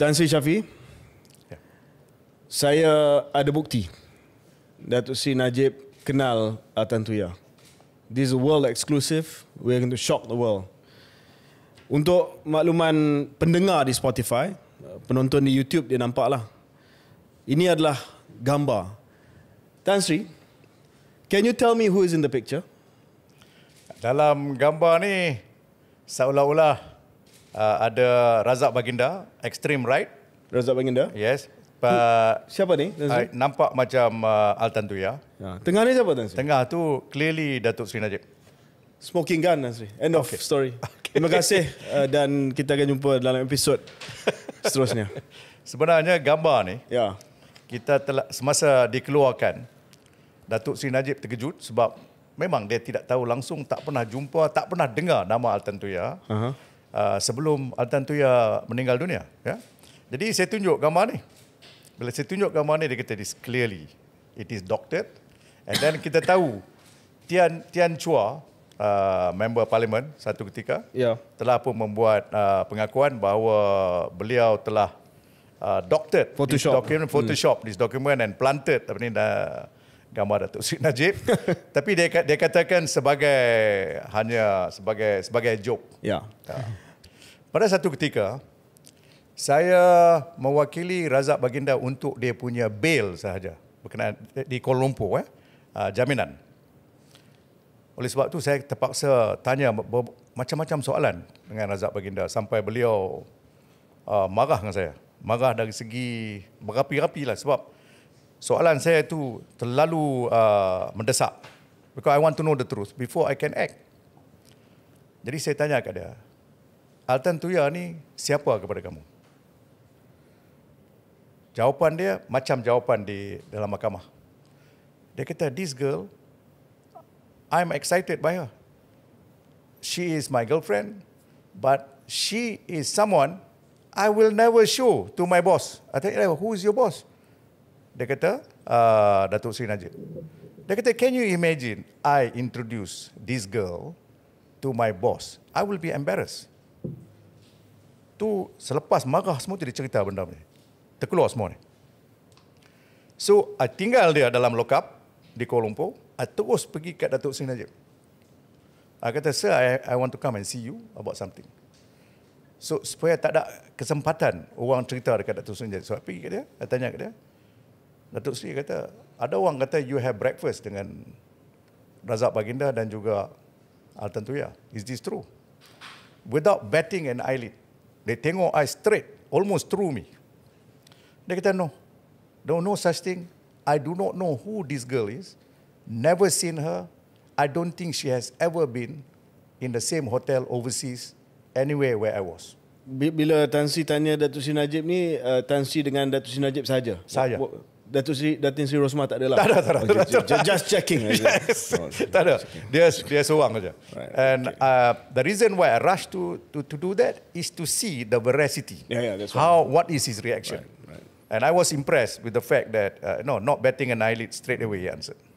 Tan Sri Syafi ya. Saya ada bukti Datuk Sri Najib kenal Tan Tuya This is a world exclusive We are going to shock the world Untuk makluman pendengar di Spotify Penonton di YouTube dia nampak lah Ini adalah gambar Tan Sri Can you tell me who is in the picture? Dalam gambar ni Seolah-olah uh, ada Razak Baginda, Extreme Right. Razak Baginda? Yes. But, siapa ni? Tansi? Nampak macam uh, Altan Tuya. Ya. Ha, tengah ni siapa Tansi? Tengah tu clearly Datuk Sri Najib. Smoking gun Nasri. End okay. of story. Okay. Terima kasih uh, dan kita akan jumpa dalam episod seterusnya. Sebenarnya gambar ni ya. kita telah semasa dikeluarkan Datuk Sri Najib terkejut sebab memang dia tidak tahu langsung tak pernah jumpa tak pernah dengar nama Altan Tuya. Uh-huh uh, sebelum Adnan Tuya meninggal dunia. Ya? Jadi saya tunjuk gambar ni. Bila saya tunjuk gambar ni, dia kata, this clearly, it is doctored. And then kita tahu, Tian, Tian Chua, uh, member parlimen satu ketika, yeah. telah pun membuat uh, pengakuan bahawa beliau telah uh, doctored Photoshop. this document, hmm. Photoshop hmm. this document and planted apa ni, uh, gambar Datuk Sri Najib tapi dia dia katakan sebagai hanya sebagai sebagai joke. Ya. Ha. Pada satu ketika saya mewakili Razak Baginda untuk dia punya bail sahaja berkenaan eh, di Kuala Lumpur eh ha, jaminan. Oleh sebab tu saya terpaksa tanya macam-macam soalan dengan Razak Baginda sampai beliau uh, marah dengan saya. Marah dari segi berapi lah sebab soalan saya itu terlalu uh, mendesak. Because I want to know the truth before I can act. Jadi saya tanya kepada dia, Altan Tuya ni siapa kepada kamu? Jawapan dia macam jawapan di dalam mahkamah. Dia kata, this girl, I'm excited by her. She is my girlfriend, but she is someone I will never show to my boss. I tell you, who is your boss? Dia kata, uh, Datuk Seri Najib. Dia kata, can you imagine I introduce this girl to my boss? I will be embarrassed. Tu selepas marah semua tu dia cerita benda ni. Terkeluar semua ni. So, I tinggal dia dalam lokap di Kuala Lumpur. I terus pergi kat Datuk Seri Najib. I kata, sir, I, I want to come and see you about something. So, supaya tak ada kesempatan orang cerita dekat Datuk Seri Najib. So, I pergi kat dia. I tanya kat dia. Datuk Seri kata, ada orang kata you have breakfast dengan Razak Baginda dan juga Altan Tuya. Is this true? Without batting an eyelid. They tengok I straight, almost through me. Dia kata, no. There no such thing. I do not know who this girl is. Never seen her. I don't think she has ever been in the same hotel overseas anywhere where I was. Bila Tansi tanya Datuk Sri Najib ni, uh, Tansi dengan Datuk Sri Najib saja Saya. Datuk Seri Datin Seri Rosmah tak adalah. Tak ada, tak ada. Okay, oh, oh, tak ada. Just, checking Yes. Oh, tak ada. Dia dia seorang saja. Right. And okay. uh, the reason why I rush to to to do that is to see the veracity. Yeah, yeah, that's right. How what is his reaction? Right. right. And I was impressed with the fact that uh, no, not betting an eyelid straight away he answered.